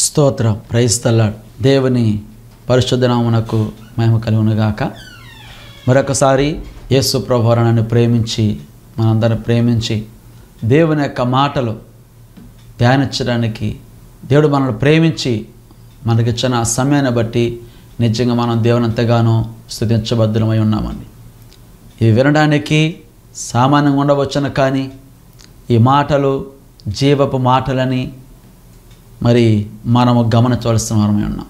స్తోత్రం ప్రైస్తల దేవుని పరిశుద్ధనామునకు మేము కలుగునుగాక మరొకసారి యేసు ప్రభారణను ప్రేమించి మనందరం ప్రేమించి దేవుని యొక్క మాటలు ధ్యానించడానికి దేవుడు మనల్ని ప్రేమించి మనకిచ్చిన చిన్న సమయాన్ని బట్టి నిజంగా మనం దేవుని స్థుతించబద్ధమై ఉన్నామండి ఇవి వినడానికి సామాన్యంగా ఉండవచ్చును కానీ ఈ మాటలు జీవపు మాటలని మరి మనము గమనించవలసిన వారమే ఉన్నాం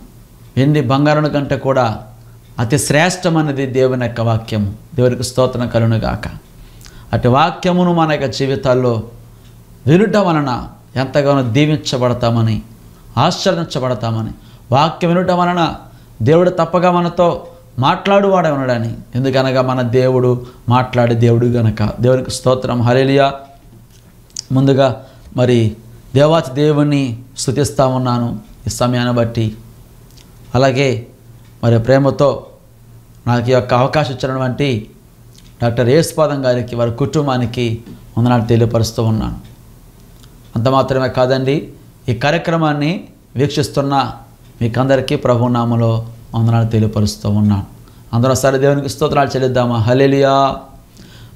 వెండి బంగారం కంటే కూడా అతి శ్రేష్టమైనది దేవుని యొక్క వాక్యము దేవునికి స్తోత్రం కలునుగాక అటు వాక్యమును మన యొక్క జీవితాల్లో వినుట వలన ఎంతగానో దీవించబడతామని ఆశ్చర్యించబడతామని వాక్యం వినుట వలన దేవుడు తప్పగా మనతో మాట్లాడువాడే ఉన్నాడని ఎందుకనగా మన దేవుడు మాట్లాడే దేవుడు గనక దేవునికి స్తోత్రం హరేలియా ముందుగా మరి దేవాతి దేవుణ్ణి స్థుతిస్తూ ఉన్నాను ఈ సమయాన్ని బట్టి అలాగే మరి ప్రేమతో నాకు ఈ యొక్క అవకాశం ఇచ్చినటువంటి డాక్టర్ యేసుపాదం గారికి వారి కుటుంబానికి వందనాలు తెలియపరుస్తూ ఉన్నాను అంత మాత్రమే కాదండి ఈ కార్యక్రమాన్ని వీక్షిస్తున్న మీకందరికీ ప్రభు నామలో వందనాలు తెలియపరుస్తూ ఉన్నాను అందరూ సరే దేవునికి స్తోత్రాలు చెల్లిద్దామా హలేలియా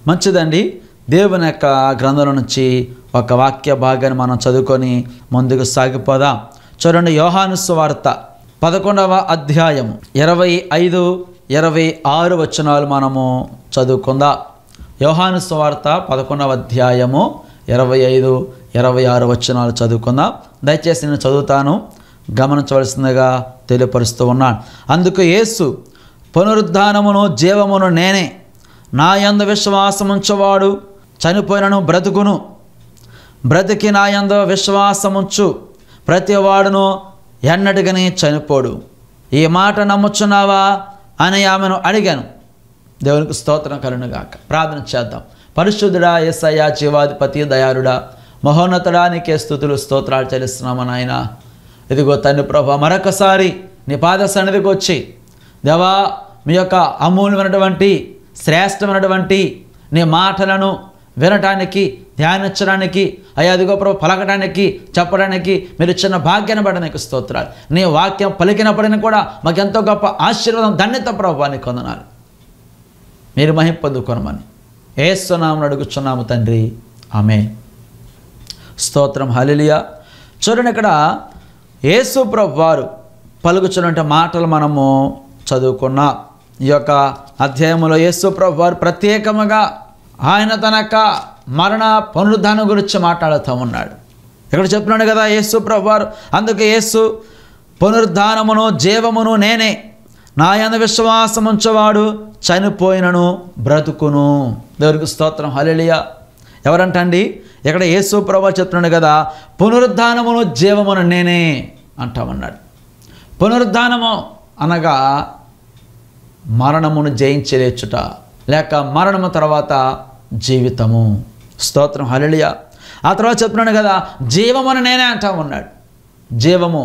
మంచిదండి దేవుని యొక్క గ్రంథం నుంచి ఒక వాక్య భాగాన్ని మనం చదువుకొని ముందుకు సాగిపోదాం చూడండి యోహాను వార్త పదకొండవ అధ్యాయం ఇరవై ఐదు ఇరవై ఆరు వచనాలు మనము చదువుకుందాం యోహాను సువార్త పదకొండవ అధ్యాయము ఇరవై ఐదు ఇరవై ఆరు వచనాలు చదువుకుందాం దయచేసి నేను చదువుతాను గమనించవలసిందిగా తెలియపరుస్తూ ఉన్నాను అందుకు యేసు పునరుద్ధానమును జీవమును నేనే నా యందు విశ్వాసముంచవాడు చనిపోయినను బ్రతుకును బ్రతికి నాయందు విశ్వాసముంచు ప్రతివాడును ఎన్నటికని చనిపోడు ఈ మాట నమ్ముచున్నావా అని ఆమెను అడిగాను దేవునికి స్తోత్రం కలునుగాక ప్రార్థన చేద్దాం పరిశుద్ధుడా ఎస్ఐ జీవాధిపతి దయారుడా మహోన్నతుడా నీకే స్థుతులు స్తోత్రాలు చెల్లిస్తున్నాము నాయన ఇదిగో తండ్రి ప్రభ మరొకసారి నీ పాద సన్నిధికి వచ్చి దేవా మీ యొక్క అమూల్యమైనటువంటి శ్రేష్టమైనటువంటి నీ మాటలను వినటానికి ధ్యానించడానికి అయ్యా గొప్ప ప్రభు పలకడానికి చెప్పడానికి మీరు ఇచ్చిన భాగ్యాన్ని బట్టి నీకు స్తోత్రాలు నీ వాక్యం పలికినప్పటిని కూడా మాకు ఎంతో గొప్ప ఆశీర్వాదం ధన్యత ప్రభావాన్ని కొందనాలి మీరు మహిం పొందుకోనమని అడుగుచున్నాము తండ్రి ఆమె స్తోత్రం హలిలియా చూడండి ఇక్కడ యేసు ప్రభు వారు పలుకుచున్నటువంటి మాటలు మనము చదువుకున్నాం ఈ యొక్క అధ్యాయంలో యేసు ప్రభు వారు ప్రత్యేకముగా ఆయన తనక మరణ పునరుద్ధానం గురించి మాట్లాడుతూ ఉన్నాడు ఇక్కడ చెప్తున్నాడు కదా యేసు ప్రభువారు అందుకే యేసు పునరుద్ధానమును జీవమును నేనే నా యందు విశ్వాసం ఉంచేవాడు చనిపోయినను బ్రతుకును దేవునికి స్తోత్రం హలెలియా ఎవరంటండి ఇక్కడ యేసు ప్రభు చెప్తున్నాడు కదా పునరుద్ధానమును జీవమును నేనే అంటా ఉన్నాడు పునరుద్ధానము అనగా మరణమును జయించలేచుట లేక మరణము తర్వాత జీవితము స్తోత్రం హలియ ఆ తర్వాత చెప్తున్నాడు కదా అని నేనే అంటా ఉన్నాడు జీవము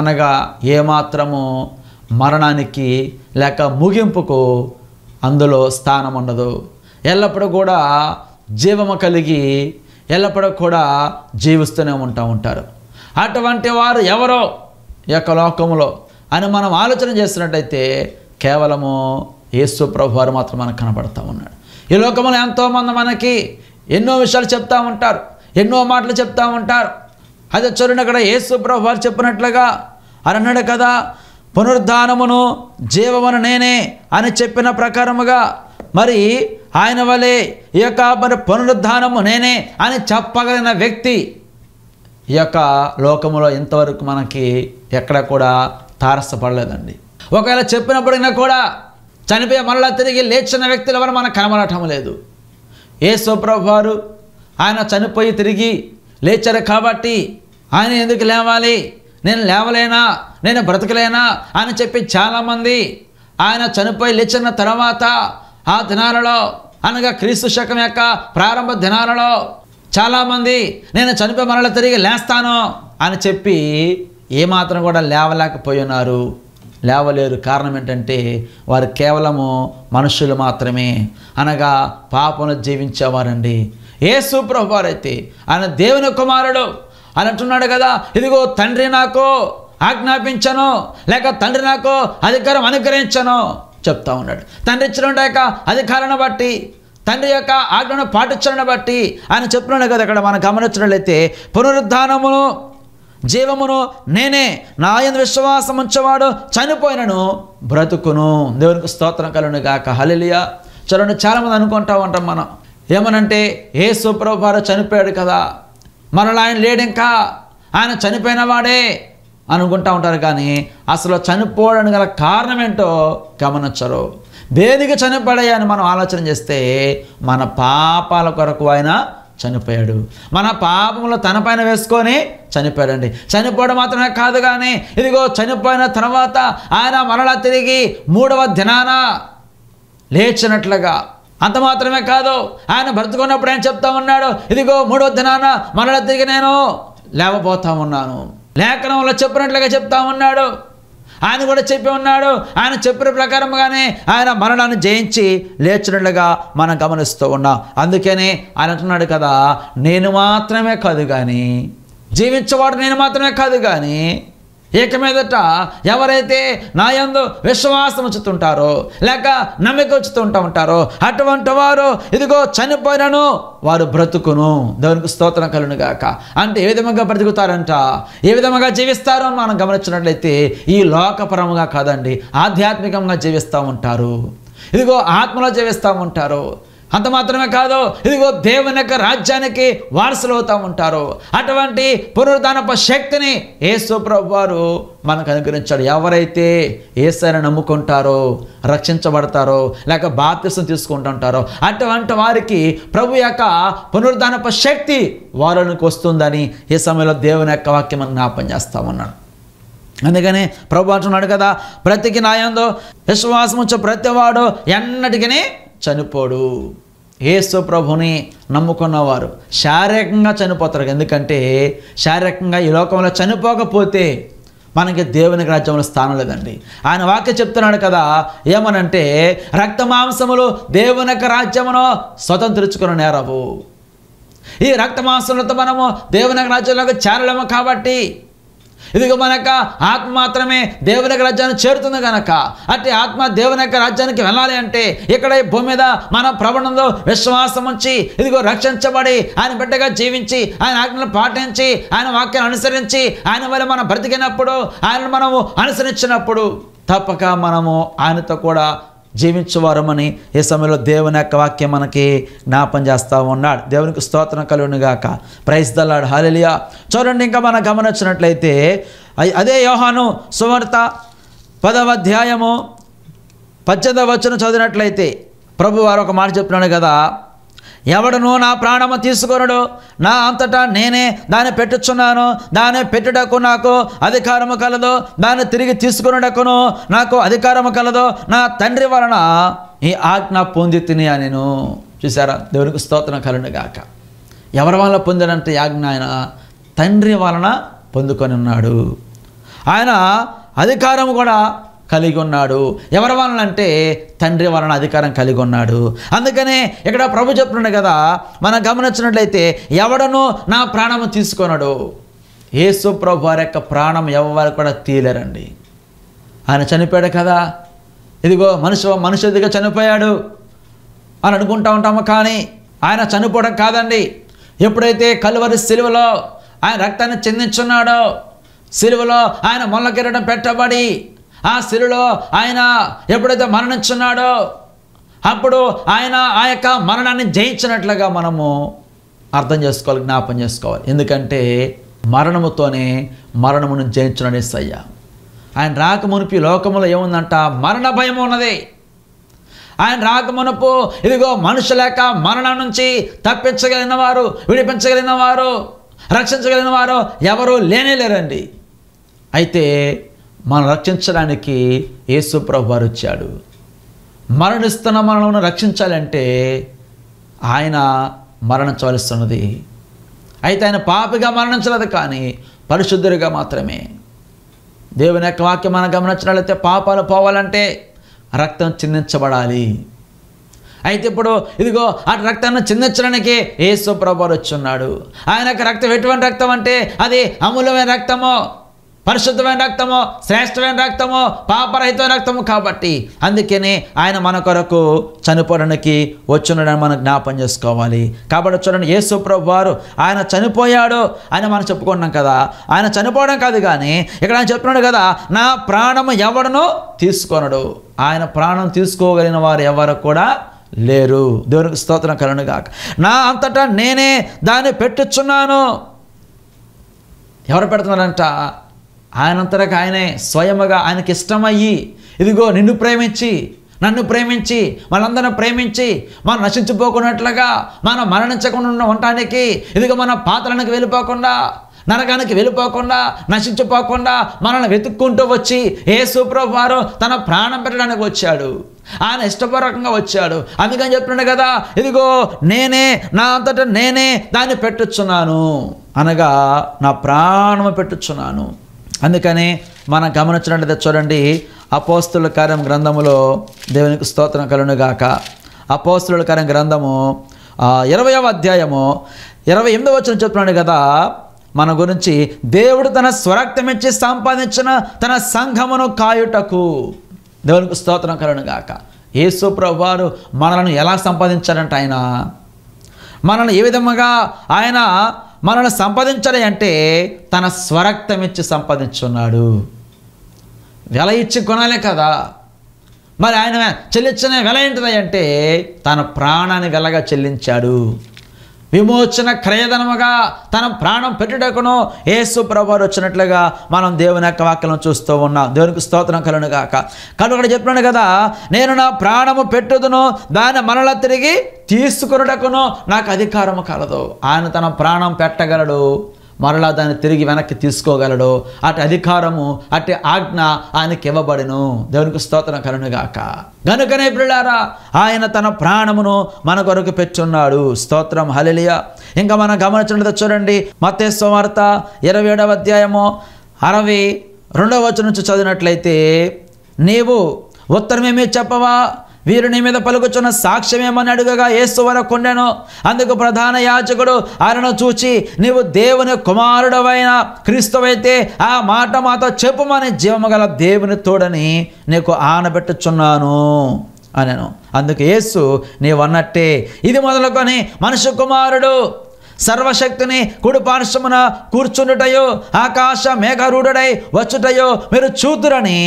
అనగా ఏమాత్రము మరణానికి లేక ముగింపుకు అందులో స్థానం ఉండదు ఎల్లప్పుడూ కూడా జీవము కలిగి ఎల్లప్పుడూ కూడా జీవిస్తూనే ఉంటా ఉంటారు అటువంటి వారు ఎవరో యొక్క లోకంలో అని మనం ఆలోచన చేసినట్టయితే కేవలము ఏసు ప్రభు వారు మాత్రం మనకు కనబడతా ఉన్నాడు ఈ లోకంలో ఎంతోమంది మనకి ఎన్నో విషయాలు చెప్తూ ఉంటారు ఎన్నో మాటలు చెప్తూ ఉంటారు అదే చూడండి అక్కడ ఏసు ప్రభు వారు చెప్పినట్లుగా అని అన్నాడు కదా పునరుద్ధానమును జీవమును నేనే అని చెప్పిన ప్రకారముగా మరి ఆయన వలె ఈ యొక్క మరి పునరుద్ధానము నేనే అని చెప్పగలిగిన వ్యక్తి ఈ యొక్క లోకములో ఇంతవరకు మనకి ఎక్కడ కూడా తారసపడలేదండి ఒకవేళ చెప్పినప్పుడైనా కూడా చనిపోయి మరలా తిరిగి లేచిన వ్యక్తులు ఎవరు మనకు కనబడటం లేదు ఏ వారు ఆయన చనిపోయి తిరిగి లేచారు కాబట్టి ఆయన ఎందుకు లేవాలి నేను లేవలేనా నేను బ్రతకలేనా అని చెప్పి చాలామంది ఆయన చనిపోయి లేచిన తర్వాత ఆ దినాలలో అనగా క్రీస్తు శకం యొక్క ప్రారంభ దినాలలో చాలామంది నేను చనిపోయి మరల తిరిగి లేస్తాను అని చెప్పి ఏమాత్రం కూడా లేవలేకపోయినారు లేవలేరు కారణం ఏంటంటే వారు కేవలము మనుషులు మాత్రమే అనగా పాపను జీవించేవారండి యేసు వారైతే ఆయన దేవుని కుమారుడు అని అంటున్నాడు కదా ఇదిగో తండ్రి నాకు ఆజ్ఞాపించను లేక తండ్రి నాకు అధికారం అనుగ్రహించను చెప్తా ఉన్నాడు తండ్రి ఇచ్చిన యొక్క అధికారాన్ని బట్టి తండ్రి యొక్క ఆజ్ఞను పాటించడం బట్టి ఆయన చెప్తున్నాడు కదా ఇక్కడ మనం గమనించినట్లయితే పునరుద్ధానమును జీవమును నేనే నాయన విశ్వాసం ఉంచేవాడు చనిపోయినను బ్రతుకును దేవునికి స్తోత్రం కలను గాక హలిలియా చూడండి చాలామంది అనుకుంటా ఉంటాం మనం ఏమనంటే ఏ సుప్రభారు చనిపోయాడు కదా మనలో ఆయన లేడు ఇంకా ఆయన చనిపోయిన వాడే అనుకుంటా ఉంటారు కానీ అసలు చనిపోవడం గల కారణం ఏంటో గమనించరు దేనికి చనిపోయాయని మనం ఆలోచన చేస్తే మన పాపాల కొరకు ఆయన చనిపోయాడు మన పాపములు తన పైన వేసుకొని చనిపోయాడండి చనిపోవడం మాత్రమే కాదు కానీ ఇదిగో చనిపోయిన తర్వాత ఆయన మరలా తిరిగి మూడవ దినాన లేచినట్లుగా అంత మాత్రమే కాదు ఆయన బ్రతుకున్నప్పుడు ఆయన చెప్తా ఉన్నాడు ఇదిగో మూడవ దినాన మరలా తిరిగి నేను లేవబోతా ఉన్నాను లేఖనంలో చెప్పినట్లుగా చెప్తా ఉన్నాడు ఆయన కూడా చెప్పి ఉన్నాడు ఆయన చెప్పిన ప్రకారంగానే ఆయన మరణాన్ని జయించి లేచినట్లుగా మనం గమనిస్తూ ఉన్నాం అందుకనే ఆయన అంటున్నాడు కదా నేను మాత్రమే కాదు కానీ జీవించేవాడు నేను మాత్రమే కాదు కానీ ఇక మీదట ఎవరైతే నాయందు విశ్వాసం ఉంచుతుంటారో లేక నమ్మిక ఉంచుతుంటా ఉంటారో అటువంటి వారు ఇదిగో చనిపోయినను వారు బ్రతుకును దేవునికి స్తోత్రం కలును గాక అంటే ఏ విధంగా బ్రతుకుతారంట ఏ విధంగా జీవిస్తారో మనం గమనించినట్లయితే ఈ లోకపరంగా కాదండి ఆధ్యాత్మికంగా జీవిస్తూ ఉంటారు ఇదిగో ఆత్మలో జీవిస్తూ ఉంటారు అంత మాత్రమే కాదు ఇదిగో దేవుని యొక్క రాజ్యానికి వారసులు అవుతూ ఉంటారు అటువంటి పునరుద్ధానప శక్తిని ఏసు ప్రభు వారు మనకు అనుగ్రహించాడు ఎవరైతే ఏసైనా నమ్ముకుంటారో రక్షించబడతారో లేక బాప్తిసం తీసుకుంటుంటారో అటువంటి వారికి ప్రభు యొక్క పునరుద్ధానప శక్తి వారికి వస్తుందని ఈ సమయంలో దేవుని యొక్క వాక్యం మనం జ్ఞాపం చేస్తూ ఉన్నాడు అందుకని ప్రభు అంటున్నాడు కదా ప్రతికి నాయందో విశ్వాసం వచ్చే ప్రతివాడు ఎన్నటికీ చనిపోడు ఏసు ప్రభుని నమ్ముకున్నవారు శారీరకంగా చనిపోతారు ఎందుకంటే శారీరకంగా ఈ లోకంలో చనిపోకపోతే మనకి దేవునికి రాజ్యంలో స్థానం లేదండి ఆయన వాక్య చెప్తున్నాడు కదా ఏమనంటే రక్త మాంసములు దేవుని యొక్క రాజ్యమును స్వతంత్రించుకుని నేరవు ఈ రక్త మాంసములతో మనము దేవుని రాజ్యంలోకి చేరలేము కాబట్టి ఇదిగో మనక ఆత్మ మాత్రమే దేవుని యొక్క రాజ్యాన్ని చేరుతుంది కనుక అట్టి ఆత్మ దేవుని యొక్క రాజ్యానికి వెళ్ళాలి అంటే ఇక్కడ ఈ భూమి మీద మన ప్రవణంలో విశ్వాసం ఉంచి ఇదిగో రక్షించబడి ఆయన బిడ్డగా జీవించి ఆయన ఆజ్ఞలు పాటించి ఆయన వాక్యాన్ని అనుసరించి ఆయన వల్ల మనం బ్రతికినప్పుడు ఆయనను మనము అనుసరించినప్పుడు తప్పక మనము ఆయనతో కూడా జీవించవారమని ఈ సమయంలో దేవుని యొక్క వాక్యం మనకి జ్ఞాపం చేస్తూ ఉన్నాడు దేవునికి స్తోత్రం కలుగునుగాక ప్రైజ్ దల్లాడు హాలియా చూడండి ఇంకా మనం గమనించినట్లయితే అదే యోహాను సువార్త పదవ అధ్యాయము పద్దెనిమిదవ వచ్చిన చదివినట్లయితే ప్రభు వారు ఒక మాట చెప్తున్నాడు కదా ఎవడను నా ప్రాణము తీసుకొనడు నా అంతటా నేనే దాన్ని పెట్టుచున్నాను దాన్ని పెట్టుటకు నాకు అధికారము కలదు దాన్ని తిరిగి తీసుకున్నటకును నాకు అధికారము కలదు నా తండ్రి వలన ఈ ఆజ్ఞ పొంది తిని నేను చూసారా దేవునికి స్తోత్రం గాక ఎవరి వలన పొందినంటే ఆజ్ఞ ఆయన తండ్రి వలన పొందుకొని ఉన్నాడు ఆయన అధికారం కూడా కలిగి ఉన్నాడు ఎవరి వలన అంటే తండ్రి వలన అధికారం కలిగి ఉన్నాడు అందుకనే ఇక్కడ ప్రభు చెప్తున్నాడు కదా మనం గమనించినట్లయితే ఎవడను నా ప్రాణము తీసుకొనడు యేసు ప్రభు వారి యొక్క ప్రాణం ఎవరు కూడా తీయలేరండి ఆయన చనిపోయాడు కదా ఇదిగో మనిషి మనిషి చనిపోయాడు అని అనుకుంటా ఉంటాము కానీ ఆయన చనిపోవడం కాదండి ఎప్పుడైతే కలువరి సిలువలో ఆయన రక్తాన్ని చెందించున్నాడో సిలువలో ఆయన మొల్ల పెట్టబడి ఆ శిలులో ఆయన ఎప్పుడైతే మరణించున్నాడో అప్పుడు ఆయన ఆ యొక్క మరణాన్ని జయించినట్లుగా మనము అర్థం చేసుకోవాలి జ్ఞాపం చేసుకోవాలి ఎందుకంటే మరణముతోనే మరణమును జయించడం సయ్య ఆయన రాకమునిపి లోకములో ఏముందంట మరణ భయం ఉన్నది ఆయన రాకమునుపు ఇదిగో మనుషులేక మరణం నుంచి తప్పించగలిగిన వారు విడిపించగలిగిన వారు రక్షించగలిగిన వారు ఎవరూ లేనే లేరండి అయితే మనం రక్షించడానికి యేసుప్రభు వారు వచ్చాడు మరణిస్తున్న మనలను రక్షించాలంటే ఆయన మరణించవలసినది అయితే ఆయన పాపిగా మరణించలేదు కానీ పరిశుద్ధుడిగా మాత్రమే దేవుని యొక్క వాక్యం మనం గమనించినట్లయితే పాపాలు పోవాలంటే రక్తం చిందించబడాలి అయితే ఇప్పుడు ఇదిగో ఆ రక్తాన్ని చిందించడానికి ఏసు ప్రభారు వచ్చున్నాడు ఆయన యొక్క రక్తం ఎటువంటి రక్తం అంటే అది అమూల్యమైన రక్తమో పరిశుద్ధమైన రక్తము శ్రేష్టమైన రక్తము పాపరహితమైన రక్తము కాబట్టి అందుకనే ఆయన మన కొరకు చనిపోవడానికి వచ్చినడని మనం జ్ఞాపం చేసుకోవాలి కాబట్టి చూడండి యేసు ప్రభు వారు ఆయన చనిపోయాడు అని మనం చెప్పుకున్నాం కదా ఆయన చనిపోవడం కాదు కానీ ఇక్కడ ఆయన చెప్తున్నాడు కదా నా ప్రాణము ఎవడను తీసుకొనడు ఆయన ప్రాణం తీసుకోగలిగిన వారు ఎవరు కూడా లేరు దేవునికి స్తోత్రం కలనుగాక నా అంతటా నేనే దాన్ని పెట్టుచున్నాను ఎవరు పెడుతున్నారంట ఆయనంతరకు ఆయనే స్వయముగా ఆయనకి ఇష్టమయ్యి ఇదిగో నిన్ను ప్రేమించి నన్ను ప్రేమించి మనందరం ప్రేమించి మనం నశించిపోకున్నట్లుగా మనం మరణించకుండా ఉండటానికి ఇదిగో మన పాత్రలకు వెళ్ళిపోకుండా నరకానికి వెళ్ళిపోకుండా నశించిపోకుండా మనల్ని వెతుక్కుంటూ వచ్చి ఏ వారు తన ప్రాణం పెట్టడానికి వచ్చాడు ఆయన ఇష్టపూర్వకంగా వచ్చాడు అందుకని చెప్తున్నాడు కదా ఇదిగో నేనే నా అంతటా నేనే దాన్ని పెట్టుచున్నాను అనగా నా ప్రాణము పెట్టుచున్నాను అందుకని మనం గమనించినట్లయితే చూడండి అపోస్తుల కార్యం గ్రంథములో దేవునికి స్తోత్రం కలునుగాక అపోస్తుల కార్యం గ్రంథము ఇరవయవ అధ్యాయము ఇరవై ఎనిమిదవ వచ్చిన చెప్తున్నాడు కదా మన గురించి దేవుడు తన స్వరక్తం ఇచ్చి సంపాదించిన తన సంఘమును కాయుటకు దేవునికి స్తోత్రం కలునుగాక యేసు ప్రభువారు మనలను ఎలా సంపాదించారంట ఆయన మనల్ని ఏ విధముగా ఆయన మనల్ని సంపాదించాలి అంటే తన స్వరక్తం ఇచ్చి సంపాదించున్నాడు వెల ఇచ్చి కొనాలి కదా మరి ఆయన చెల్లించిన వెల ఏంటిదంటే అంటే తన ప్రాణాన్ని వెలగా చెల్లించాడు విమోచన క్రయధనముగా తన ప్రాణం పెట్టుటకును ఏసు ప్రభువారు వచ్చినట్లుగా మనం దేవుని యొక్క వాక్యం చూస్తూ ఉన్నాం దేవునికి స్తోత్రం కలను గాక కనుక చెప్పినాను కదా నేను నా ప్రాణము పెట్టుదును దాని మనల తిరిగి తీసుకున్నటకును నాకు అధికారము కలదు ఆయన తన ప్రాణం పెట్టగలడు మరలా దాన్ని తిరిగి వెనక్కి తీసుకోగలడు అటు అధికారము అటు ఆజ్ఞ ఆయనకి ఇవ్వబడను దేవునికి స్తోత్రం కలునుగాక గనుకనే బిళ్ళారా ఆయన తన ప్రాణమును మన కొరకు పెట్టున్నాడు స్తోత్రం హలిలియ ఇంకా మనం గమనించినది చూడండి మతేశ్వ వార్త ఇరవై ఏడవ అధ్యాయము అరవై రెండవ వచ్చి నుంచి చదివినట్లయితే నీవు ఉత్తరమేమీ చెప్పవా వీరు నీ మీద పలుకుచున్న ఏమని అడుగగా వర కొండెను అందుకు ప్రధాన యాచకుడు ఆయనను చూచి నీవు దేవుని కుమారుడవైన క్రీస్తువైతే ఆ మాట మాతో చెప్పుమని గల దేవుని తోడని నీకు ఆనబెట్టుచున్నాను అనెను అందుకు యేసు నీవన్నట్టే ఇది మొదలుకొని మనుషు కుమారుడు సర్వశక్తిని కుడి పార్శ్వమున కూర్చుండుటయో ఆకాశ మేఘరూఢుడై వచ్చుటయో మీరు చూతురని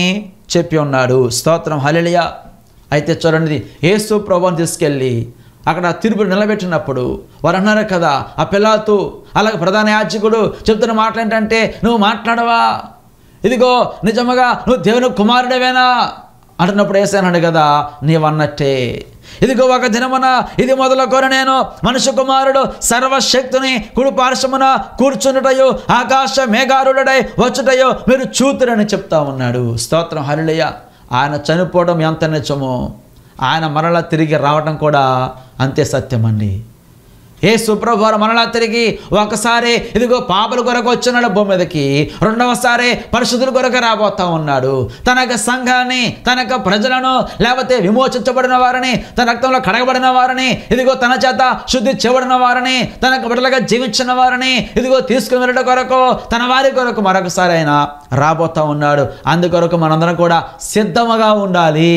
చెప్పి ఉన్నాడు స్తోత్రం హలియా అయితే చూడండి ఏసు ప్రభాని తీసుకెళ్ళి అక్కడ తీర్పు నిలబెట్టినప్పుడు వారు అన్నారు కదా ఆ పిల్లలతో అలాగే ప్రధాన యాచకుడు చెప్తున్న మాటలు ఏంటంటే నువ్వు మాట్లాడవా ఇదిగో నిజముగా నువ్వు దేవుని కుమారుడవేనా అంటున్నప్పుడు వేసానండి కదా నీవన్నట్టే ఇదిగో ఒక దినమున ఇది మొదలుకొని నేను మనుషు కుమారుడు సర్వశక్తిని కుడి పార్శ్వమున కూర్చున్నటయో ఆకాశ మేఘారుడై వచ్చుటయో మీరు చూతురని చెప్తా ఉన్నాడు స్తోత్రం హరిళయ్య ఆయన చనిపోవడం ఎంత నిజమో ఆయన మరలా తిరిగి రావడం కూడా అంతే సత్యమండి ఏ వారు మరలా తిరిగి ఒకసారి ఇదిగో పాపల కొరకు వచ్చినాడు భూమి మీదకి రెండవసారి పరిశుద్ధుల కొరకు రాబోతా ఉన్నాడు తన యొక్క సంఘాన్ని తన యొక్క ప్రజలను లేకపోతే విమోచించబడిన వారిని తన రక్తంలో కడగబడిన వారిని ఇదిగో తన చేత శుద్ధి చేయబడిన వారిని తన బిడ్డలుగా జీవించిన వారిని ఇదిగో తీసుకుని వెళ్ళడం కొరకు తన వారి కొరకు మరొకసారి ఆయన రాబోతా ఉన్నాడు అందుకొరకు మనందరం కూడా సిద్ధముగా ఉండాలి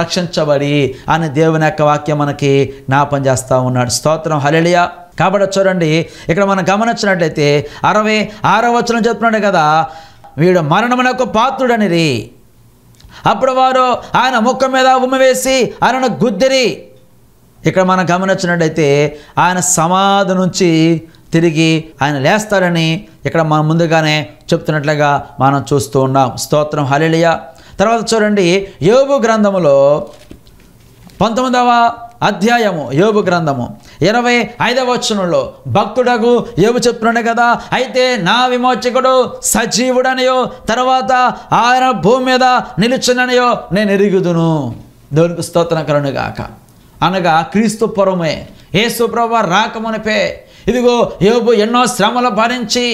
రక్షించబడి అని దేవుని యొక్క వాక్యం మనకి జ్ఞాపం చేస్తూ ఉన్నాడు స్తోత్రం హలెలియా కాబట్టి చూడండి ఇక్కడ మనం గమనించినట్లయితే అరవై ఆరో వచనం చెప్తున్నాడు కదా వీడు మరణమునకు పాత్రుడనిది అప్పుడు వారు ఆయన ముఖం మీద ఉమ్మ వేసి ఆయనను గుద్దిరి ఇక్కడ మనం గమనించినట్టయితే ఆయన సమాధి నుంచి తిరిగి ఆయన లేస్తారని ఇక్కడ మనం ముందుగానే చెప్తున్నట్లుగా మనం చూస్తూ ఉన్నాం స్తోత్రం హలిలియ తర్వాత చూడండి యోగు గ్రంథములో పంతొమ్మిదవ అధ్యాయము యోగు గ్రంథము ఇరవై ఐదవ వచనంలో భక్తుడకు ఏమి చెప్తున్నాడు కదా అయితే నా విమోచకుడు సజీవుడనియో తర్వాత ఆయన భూమి మీద నిలుచుననియో నేను ఎరుగుదును దేవునికి స్తోత్రకరణుగాక అనగా క్రీస్తు పురమే ఏసు ప్రభా రాకమునిపే ఇదిగో ఏబు ఎన్నో శ్రమలు భరించి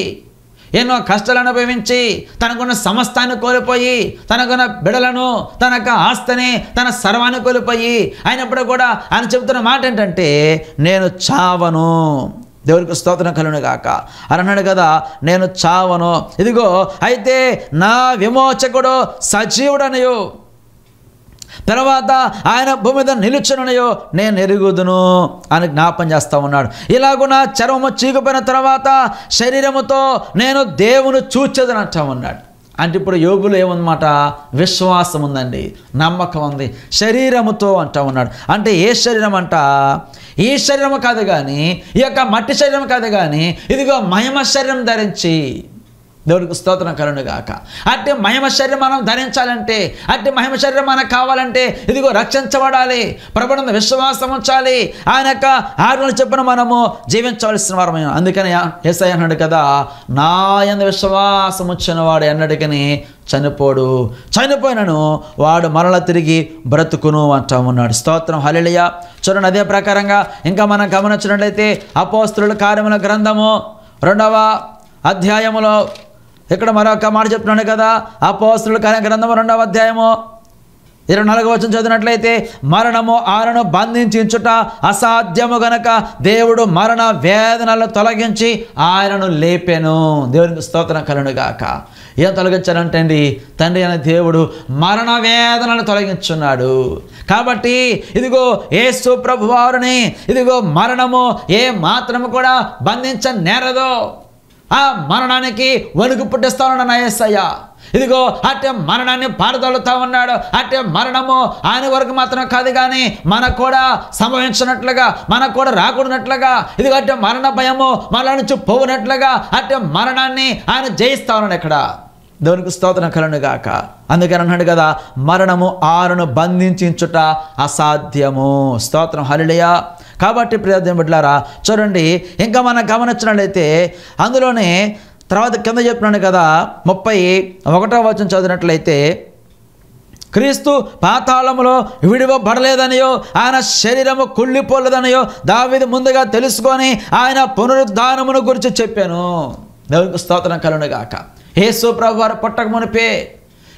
ఎన్నో కష్టాలు అనుభవించి తనకున్న సమస్తాన్ని కోల్పోయి తనకున్న బిడలను తన యొక్క ఆస్తిని తన సర్వాన్ని కోల్పోయి అయినప్పుడు కూడా ఆయన చెబుతున్న మాట ఏంటంటే నేను చావను దేవుడికి స్తోత్రం కలును గాక అన్నాడు కదా నేను చావను ఇదిగో అయితే నా విమోచకుడు సజీవుడనియు తర్వాత ఆయన భూమి మీద నిలుచునునయో నేను ఎరుగుదును అని జ్ఞాపం చేస్తూ ఉన్నాడు ఇలాగున చర్మము చీకిపోయిన తర్వాత శరీరముతో నేను దేవుని చూచేదని అంటా ఉన్నాడు అంటే ఇప్పుడు యోగులు ఏమన్నమాట విశ్వాసం ఉందండి నమ్మకం ఉంది శరీరముతో అంటా ఉన్నాడు అంటే ఏ శరీరం అంట ఈ శరీరం కాదు కానీ ఈ యొక్క మట్టి శరీరం కాదు కానీ ఇదిగో మహిమ శరీరం ధరించి దేవుడికి స్తోత్రం కలను గాక అట్టి మహిమ శరీరం మనం ధరించాలంటే అట్టి మహిమ శరీరం మనకు కావాలంటే ఇదిగో రక్షించబడాలి ప్రభుత్వం విశ్వాసం ఉంచాలి ఆయన యొక్క ఆజ్ఞలు చెప్పిన మనము జీవించవలసిన వారమైన అందుకని ఎస్ఐ అన్నాడు కదా నాయన విశ్వాసం వచ్చిన వాడు ఎన్నడికని చనిపోడు చనిపోయినను వాడు మరల తిరిగి బ్రతుకును అంటా ఉన్నాడు స్తోత్రం హలిలియ చూడండి అదే ప్రకారంగా ఇంకా మనం గమనించినట్లయితే అపోస్తుల కార్యముల గ్రంథము రెండవ అధ్యాయములో ఇక్కడ మరొక మాట చెప్తున్నాడు కదా అపోస్తుల కార్య గ్రంథము రెండవ అధ్యాయము ఇరవై నాలుగు వచ్చిన చదివినట్లయితే మరణము ఆరును బంధించుట అసాధ్యము గనక దేవుడు మరణ వేదనలు తొలగించి ఆయనను లేపెను దేవునికి స్తోత్రం గాక ఏం తొలగించాలంటే అండి తండ్రి అనే దేవుడు మరణ వేదనను తొలగించున్నాడు కాబట్టి ఇదిగో ఏ ప్రభువారిని ఇదిగో మరణము ఏ మాత్రము కూడా బంధించ నేరదో ఆ మరణానికి వణుకు పుట్టిస్తానన్న ఏసయ్య ఇదిగో అట్టే మరణాన్ని పారదొలుతా ఉన్నాడు అట్టే మరణము ఆయన వరకు మాత్రం కాదు కానీ మనకు కూడా సంభవించినట్లుగా మనకు కూడా రాకూడనట్లుగా ఇదిగో అట్టే మరణ భయము మరణ నుంచి పోవునట్లుగా అట్టే మరణాన్ని ఆయన జయిస్తా ఉన్నాడు ఇక్కడ దేవునికి స్తోత్ర కలనుగాక అందుకని అన్నాడు కదా మరణము ఆరును బంధించుట అసాధ్యము స్తోత్రం హలియా కాబట్టి ప్రియదేవుని పెట్టారా చూడండి ఇంకా మనం గమనించినట్లయితే అందులోనే తర్వాత కింద చెప్పినాను కదా ముప్పై ఒకటో వచనం చదివినట్లయితే క్రీస్తు పాతాళములో విడివబడలేదనియో ఆయన శరీరము కుళ్ళిపోలేదనియో దావిది ముందుగా తెలుసుకొని ఆయన పునరుద్ధానమును గురించి చెప్పాను దేవునికి స్తోత్రం గాక యేసు ప్రభు వారు పుట్టక మునిపే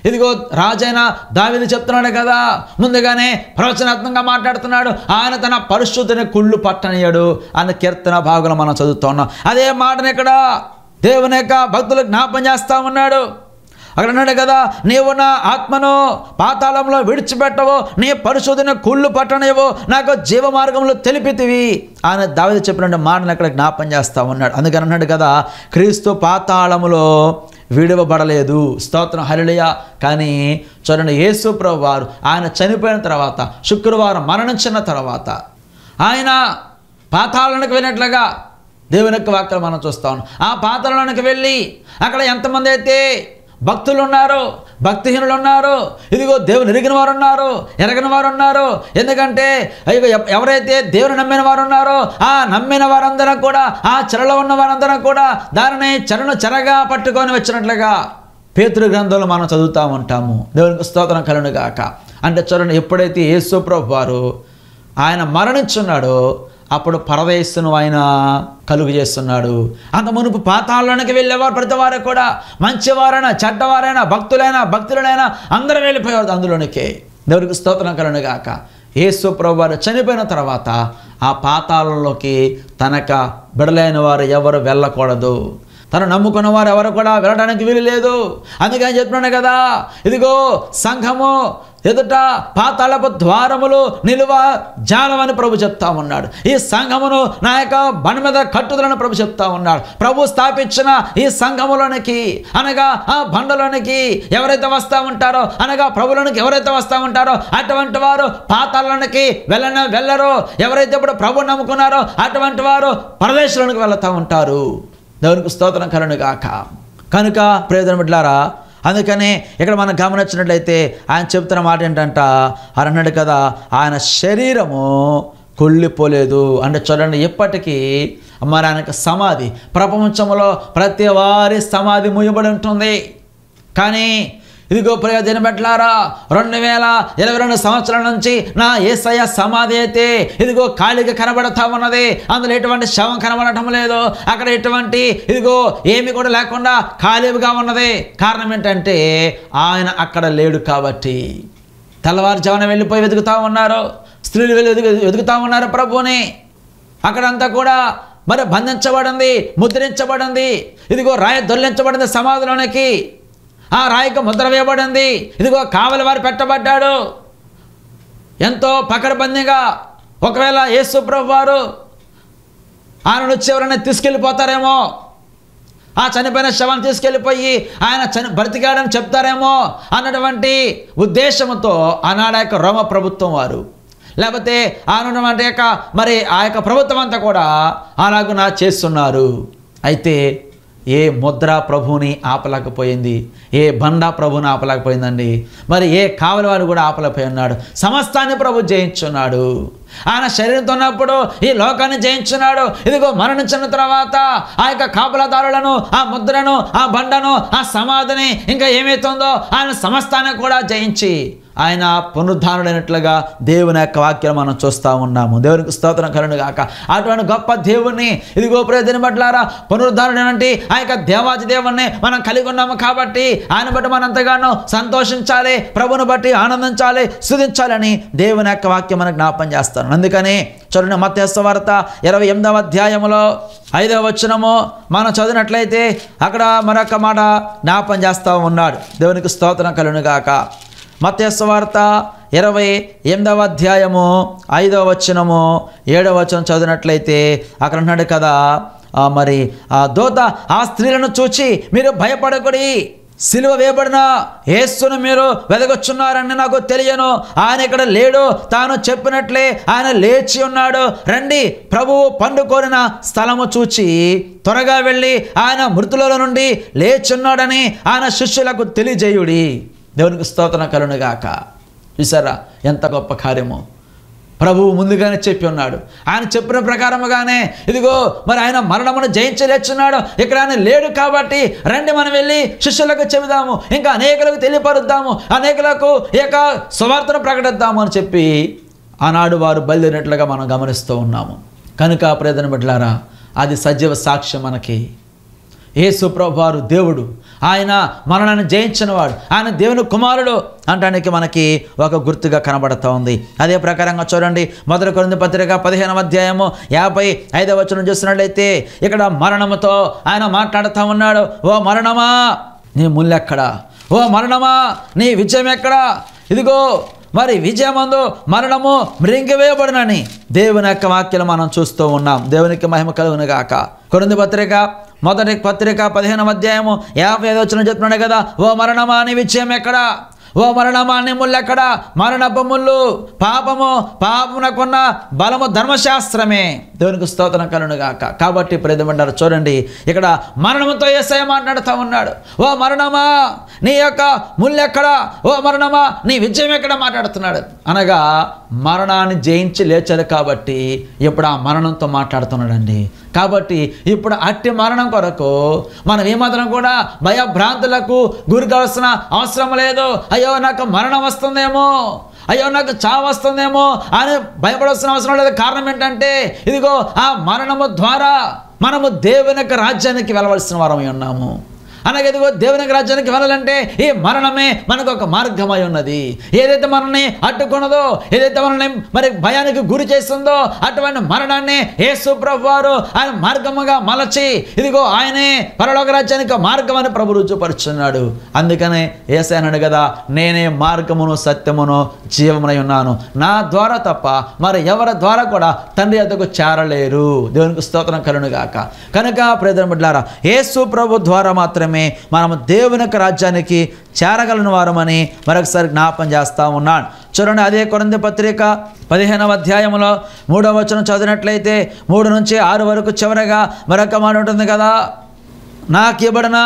ఇదిగో రాజైన దావిని చెప్తున్నాడు కదా ముందుగానే ప్రవచనాత్మకంగా మాట్లాడుతున్నాడు ఆయన తన పరిశుద్ధిని కుళ్ళు పట్టనియడు అన్న కీర్తన భాగంలో మనం చదువుతున్నాం అదే మాటను ఇక్కడ దేవుని యొక్క భక్తులకు జ్ఞాపం చేస్తా ఉన్నాడు అక్కడ అన్నాడు కదా నీవు నా ఆత్మను పాతాళంలో విడిచిపెట్టవు నీ పరిశోధన కుళ్ళు పట్టనివ్వు నాకు జీవ మార్గంలో తెలిపితివి ఆయన దావిది చెప్పినట్టు మాటను అక్కడ జ్ఞాపం చేస్తూ ఉన్నాడు అందుకని అన్నాడు కదా క్రీస్తు పాతాళములో విడవబడలేదు స్తోత్రం హరిళయ కానీ చూడండి ప్రభు వారు ఆయన చనిపోయిన తర్వాత శుక్రవారం మరణించిన తర్వాత ఆయన పాతాళానికి వెళ్ళినట్లుగా దేవుని యొక్క వాక్యలు మనం చూస్తాం ఆ పాతాళానికి వెళ్ళి అక్కడ ఎంతమంది అయితే భక్తులు ఉన్నారో భక్తిహీనులు ఉన్నారు ఇదిగో దేవుని ఎరిగిన వారు ఉన్నారు ఎరగిన వారు ఉన్నారు ఎందుకంటే ఇదిగో ఎవరైతే దేవుని నమ్మిన వారు ఉన్నారో ఆ నమ్మిన వారందరూ కూడా ఆ చెరలో ఉన్న వారందరూ కూడా దానిని చెరను చెరగా పట్టుకొని వచ్చినట్లుగా పేతురు గ్రంథంలో మనం చదువుతూ ఉంటాము దేవునికి స్తోత్రం కాక అంటే చూడండి ఎప్పుడైతే ప్రభు వారు ఆయన మరణించున్నాడో అప్పుడు పరదేశును ఆయన కలుగు చేస్తున్నాడు అంత మునుపు పాతాళ్ళకి వెళ్ళేవారు ప్రతివారు కూడా మంచివారైనా చెడ్డవారైనా భక్తులైనా భక్తులైనా అందరూ వెళ్ళిపోయేవారు అందులోనికి దేవుడికి స్తోత్రం గాక యేసు ప్రభు చనిపోయిన తర్వాత ఆ పాతాలలోకి తనక బిడలైన వారు ఎవరు వెళ్ళకూడదు తను నమ్ముకున్న వారు ఎవరు కూడా వెళ్ళడానికి వీలు లేదు అందుకని చెప్తున్నాను కదా ఇదిగో సంఘము ఎదుట పాతాళపు ద్వారములు నిలువ జానమని ప్రభు చెప్తా ఉన్నాడు ఈ సంఘమును నా యొక్క బన మీద కట్టుదలని ప్రభు చెప్తా ఉన్నాడు ప్రభు స్థాపించిన ఈ సంఘములోనికి అనగా ఆ బండలోనికి ఎవరైతే వస్తూ ఉంటారో అనగా ప్రభులోనికి ఎవరైతే వస్తూ ఉంటారో అటువంటి వారు పాతాళనికి వెళ్ళిన వెళ్ళరు ఎవరైతే ఇప్పుడు ప్రభు నమ్ముకున్నారో అటువంటి వారు పరదేశంలోనికి వెళుతూ ఉంటారు దేవునికి స్తోత్రం కలను కనుక ప్రయోజనం బిడ్లారా అందుకని ఇక్కడ మనం గమనించినట్లయితే ఆయన చెబుతున్న మాట ఏంటంట అన్నాడు కదా ఆయన శరీరము కుళ్ళిపోలేదు అంటే చూడండి ఇప్పటికీ మరి ఆయనకు సమాధి ప్రపంచంలో ప్రతి వారి సమాధి ముయబడి ఉంటుంది కానీ ఇదిగో ప్రయోజన పెట్టలారా రెండు వేల ఇరవై రెండు సంవత్సరాల నుంచి నా ఏసయ సమాధి అయితే ఇదిగో ఖాళీగా కనబడతా ఉన్నది అందులో ఎటువంటి శవం కనబడటం లేదు అక్కడ ఎటువంటి ఇదిగో ఏమి కూడా లేకుండా ఖాళీగా ఉన్నది కారణం ఏంటంటే ఆయన అక్కడ లేడు కాబట్టి తెల్లవారుజామున వెళ్ళిపోయి వెతుకుతూ ఉన్నారు స్త్రీలు వెళ్ళి వెతుకు వెతుకుతూ ఉన్నారు ప్రభుని అక్కడంతా కూడా మరి బంధించబడింది ముద్రించబడింది ఇదిగో రాయ దొల్లించబడింది సమాధిలోనికి ఆ రాయికి ముద్ర వేయబడింది ఇదిగో కావలి వారు పెట్టబడ్డాడు ఎంతో పకడబందీగా ఒకవేళ యేసుప్రభు వారు వచ్చి ఎవరైనా తీసుకెళ్ళిపోతారేమో ఆ చనిపోయిన శవాన్ని తీసుకెళ్ళిపోయి ఆయన చని బ్రతికాడని చెప్తారేమో అన్నటువంటి ఉద్దేశంతో ఆనాడ యొక్క రోమ ప్రభుత్వం వారు లేకపోతే ఆనటువంటి యొక్క మరి ఆ యొక్క ప్రభుత్వం అంతా కూడా నా చేస్తున్నారు అయితే ఏ ముద్ర ప్రభుని ఆపలేకపోయింది ఏ బండ ప్రభుని ఆపలేకపోయిందండి మరి ఏ కావలివాడు కూడా ఆపలేకపోయి ఉన్నాడు సమస్తాన్ని ప్రభు జయించున్నాడు ఆయన శరీరంతో ఉన్నప్పుడు ఈ లోకాన్ని జయించున్నాడు ఇదిగో మరణించిన తర్వాత ఆ యొక్క కాపలాదారులను ఆ ముద్రను ఆ బండను ఆ సమాధిని ఇంకా ఏమైతుందో ఆయన సమస్తాన్ని కూడా జయించి ఆయన పునరుద్ధానుడైనట్లుగా దేవుని యొక్క వాక్యం మనం చూస్తూ ఉన్నాము దేవునికి స్తోత్రం కలను గాక అటువంటి గొప్ప దేవుణ్ణి ఇదిగో పట్లారా బట్లారా అంటే ఆ యొక్క దేవాది దేవుణ్ణి మనం కలిగి ఉన్నాము కాబట్టి ఆయన బట్టి మనం ఎంతగానో సంతోషించాలి ప్రభుని బట్టి ఆనందించాలి సుధించాలని దేవుని యొక్క వాక్యం మనకు జ్ఞాపం చేస్తాను అందుకని చూడండి మత్స్య వార్త ఇరవై ఎనిమిదవ అధ్యాయంలో ఐదవ వచ్చినము మనం చదివినట్లయితే అక్కడ మరొక మాట జ్ఞాపం చేస్తూ ఉన్నాడు దేవునికి స్తోత్రం గాక మత్స్వార్త ఇరవై ఎనిమిదవ అధ్యాయము ఐదవ వచనము ఏడవ వచనం చదివినట్లయితే అక్కడ అన్నాడు కదా మరి ఆ దోత ఆ స్త్రీలను చూచి మీరు భయపడకుడి సిలువ వేయబడిన యేసును మీరు వెదగొచ్చున్నారని నాకు తెలియను ఆయన ఇక్కడ లేడు తాను చెప్పినట్లే ఆయన లేచి ఉన్నాడు రండి ప్రభువు పండుకొనిన స్థలము చూచి త్వరగా వెళ్ళి ఆయన మృతులలో నుండి లేచున్నాడని ఆయన శిష్యులకు తెలియజేయుడి దేవునికి స్తోత్రం కలునుగాక చూసారా ఎంత గొప్ప కార్యము ప్రభువు ముందుగానే చెప్పి ఉన్నాడు ఆయన చెప్పిన ప్రకారముగానే ఇదిగో మరి ఆయన మరణమును జయించలేచున్నాడు ఇక్కడ ఆయన లేడు కాబట్టి రండి మనం వెళ్ళి శిష్యులకు చెబుదాము ఇంకా అనేకులకు తెలియపరుద్దాము అనేకులకు ఏక సువార్తను ప్రకటిద్దాము అని చెప్పి ఆనాడు వారు బయలుదేరినట్లుగా మనం గమనిస్తూ ఉన్నాము కనుక ప్రేదన బిడ్డలారా అది సజీవ సాక్ష్యం మనకి ఏ ప్రభు వారు దేవుడు ఆయన మరణాన్ని జయించినవాడు ఆయన దేవుని కుమారుడు అంటానికి మనకి ఒక గుర్తుగా కనబడుతూ ఉంది అదే ప్రకారంగా చూడండి మొదటి కొరింది పత్రిక పదిహేనవ అధ్యాయము యాభై ఐదవ వచనం చూసినట్లయితే ఇక్కడ మరణముతో ఆయన మాట్లాడుతూ ఉన్నాడు ఓ మరణమా నీ ముళ్ళెక్కడా ఓ మరణమా నీ విజయం ఎక్కడా ఇదిగో మరి విజయమందు మరణము మృంగివేయబడినని దేవుని యొక్క వాక్యలు మనం చూస్తూ ఉన్నాం దేవునికి మహిమ కలుగును గాక కొరింది పత్రిక మొదటి పత్రిక పదిహేను అధ్యాయము యాభై ఐదు వచ్చిన చెప్తున్నాడు కదా ఓ మరణమా అని విషయం ఎక్కడా ఓ మరణమా నిముళ్ళెక్కడ మరణపు ముళ్ళు పాపము పాపమునకున్న బలము ధర్మశాస్త్రమే దేవునికి స్తోత్రం గాక కాబట్టి ప్రదేమంటారు చూడండి ఇక్కడ మరణంతో ఎస్ఐ మాట్లాడుతూ ఉన్నాడు ఓ మరణమా నీ యొక్క ముళ్ళెక్కడ ఓ మరణమా నీ విజయం ఎక్కడ మాట్లాడుతున్నాడు అనగా మరణాన్ని జయించి లేచాడు కాబట్టి ఇప్పుడు ఆ మరణంతో మాట్లాడుతున్నాడండి కాబట్టి ఇప్పుడు అట్టి మరణం కొరకు మనం ఏమాత్రం కూడా భయభ్రాంతులకు గురి కావాల్సిన అవసరం లేదు అయ్యో నాకు మరణం వస్తుందేమో అయ్యో నాకు చావు వస్తుందేమో అని భయపడాల్సిన అవసరం లేదు కారణం ఏంటంటే ఇదిగో ఆ మరణము ద్వారా మనము దేవుని యొక్క రాజ్యానికి వెళ్ళవలసిన వారమై ఉన్నాము అలాగేదిగో దేవునికి రాజ్యానికి వెళ్ళాలంటే ఈ మరణమే మనకు ఒక మార్గమై ఉన్నది ఏదైతే మనల్ని అడ్డుకున్నదో ఏదైతే మనల్ని మరి భయానికి గురి చేస్తుందో అటువంటి మరణాన్ని యేసు ప్రభు వారు ఆయన మార్గముగా మలచి ఇదిగో ఆయనే పరలోక రాజ్యానికి మార్గం అని ప్రభు రుచుపరుచున్నాడు అందుకనే ఏసైనాడు కదా నేనే మార్గమును సత్యమును జీవమునై ఉన్నాను నా ద్వారా తప్ప మరి ఎవరి ద్వారా కూడా తండ్రి అద్దకు చేరలేరు దేవునికి స్తోత్రం కలునుగాక కనుక ప్రేదన బిడ్డారా యేసు ప్రభు ద్వారా మాత్రమే మాత్రమే మనము దేవుని యొక్క రాజ్యానికి చేరగలను వారమని మరొకసారి జ్ఞాపం చేస్తూ ఉన్నాను చూడండి అదే కొరంది పత్రిక పదిహేనవ అధ్యాయంలో మూడవ వచనం చదివినట్లయితే మూడు నుంచి ఆరు వరకు చివరగా మరొక మాట ఉంటుంది కదా నాకు ఇవ్వబడిన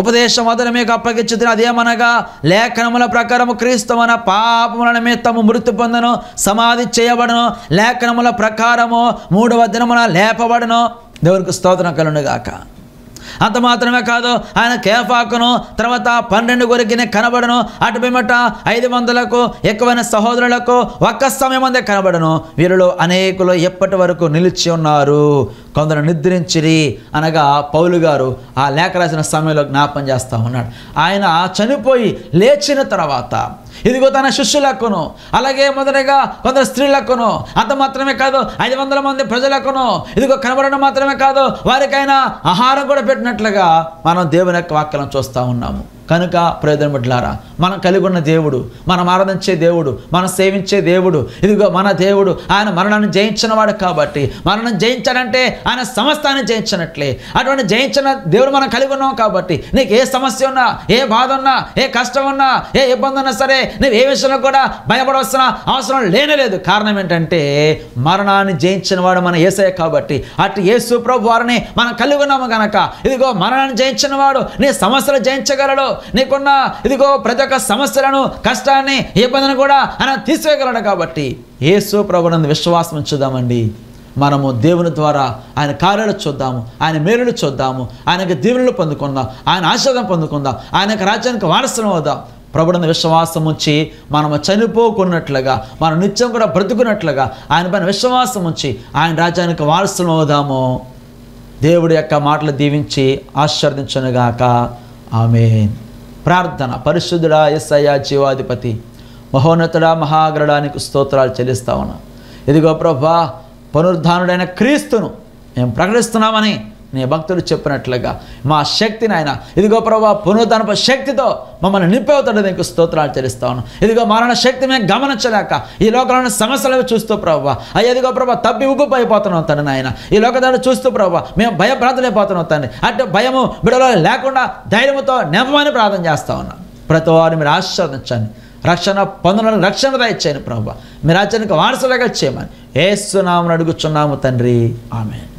ఉపదేశం అతను మీకు అప్పగించుతున్న అదేమనగా లేఖనముల ప్రకారము క్రీస్తు మన పాపముల నిమిత్తము మృతి పొందను సమాధి చేయబడను లేఖనముల ప్రకారము మూడవ దినమున లేపబడను దేవునికి స్తోత్రం కలుగాక అంత మాత్రమే కాదు ఆయన కేఫాకును తర్వాత పన్నెండు గురికిని కనబడను అటు పిమ్మట ఐదు వందలకు ఎక్కువైన సహోదరులకు ఒక్క సమయం అందే కనబడను వీరిలో అనేకులు ఎప్పటి వరకు నిలిచి ఉన్నారు కొందరు నిద్రించిరి అనగా పౌలు గారు ఆ లేఖ రాసిన సమయంలో జ్ఞాపం చేస్తూ ఉన్నాడు ఆయన చనిపోయి లేచిన తర్వాత ఇదిగో తన శిష్యులకును అలాగే మొదటగా కొందరు స్త్రీలకును అంత మాత్రమే కాదు ఐదు వందల మంది ప్రజలకును ఇదిగో కనబడడం మాత్రమే కాదు వారికైనా ఆహారం కూడా పెట్టినట్లుగా మనం దేవుని యొక్క వాక్యం చూస్తూ ఉన్నాము కనుక ప్రయోజనపడ్లారా మనం కలిగి ఉన్న దేవుడు మనం ఆరాధించే దేవుడు మనం సేవించే దేవుడు ఇదిగో మన దేవుడు ఆయన మరణాన్ని జయించినవాడు కాబట్టి మరణం జయించాడంటే ఆయన సమస్తాన్ని జయించినట్లే అటువంటి జయించిన దేవుడు మనం కలిగి ఉన్నాం కాబట్టి నీకు ఏ సమస్య ఉన్నా ఏ బాధ ఉన్నా ఏ కష్టం ఉన్నా ఏ ఇబ్బంది ఉన్నా సరే నువ్వు ఏ విషయంలో కూడా భయపడవలసిన అవసరం లేనేలేదు కారణం ఏంటంటే మరణాన్ని జయించిన వాడు మన ఏసే కాబట్టి అటు ఏ సుప్రభు వారిని మనం కలిగి ఉన్నాము కనుక ఇదిగో మరణాన్ని జయించిన వాడు నీ సమస్యలు జయించగలడు నీకున్న ఇదిగో ప్రతి ఒక్క సమస్యలను కష్టాన్ని ఇబ్బందిని కూడా ఆయన తీసివేయగలడు కాబట్టి ఏసు ప్రభునందు విశ్వాసం చూద్దామండి మనము దేవుని ద్వారా ఆయన కార్యాలు చూద్దాము ఆయన మేలులు చూద్దాము ఆయనకు దేవుళ్ళు పొందుకుందాం ఆయన ఆశీర్వాదం పొందుకుందాం ఆయన రాజ్యానికి వారసం అవుదాం ప్రభుడిని విశ్వాసం ఉంచి మనము చనిపోకున్నట్లుగా మనం నిత్యం కూడా బ్రతుకున్నట్లుగా ఆయన పైన విశ్వాసం ఉంచి ఆయన రాజ్యానికి వారసులు అవుదాము దేవుడి యొక్క మాటలు దీవించి ఆశీర్వదించనుగాక ఆమెన్ ప్రార్థన పరిశుద్ధుడా ఎస్ఐయా జీవాధిపతి మహోన్నతుడా మహాగ్రడానికి స్తోత్రాలు చెల్లిస్తా ఉన్నా ఇదిగో ప్రభా పునరుద్ధానుడైన క్రీస్తును మేము ప్రకటిస్తున్నామని నీ భక్తుడు చెప్పినట్లుగా మా శక్తిని ఆయన ఇదిగో ప్రభా పునరుద్ధరణ శక్తితో మమ్మల్ని నింపవుతాడు నీకు స్తోత్రాలు ఉన్నాను ఇదిగో మరణ శక్తి మేము గమనించలేక ఈ లోకంలోని సమస్యలు చూస్తూ ప్రభావ అయ్యా ఇదిగో ప్రభా తప్పి ఉబ్బిపోయిపోతున్నాం తండ్రి నాయన ఈ లోకదాన్ని చూస్తూ ప్రభావ మేము భయభ్రాంతులైపోతున్నాం తండ్రి అంటే భయము బిడలో లేకుండా ధైర్యంతో నెమ్మని ప్రార్థన చేస్తా ఉన్నాను ప్రతి వారిని మీరు ఆశ్రదించండి రక్షణ పొందడానికి రక్షణ దాయిచ్చాను ప్రభావ మీరు ఆచరణకు వారసులుగా చేయమని ఏసునామని అడుగుచున్నాము తండ్రి ఆమె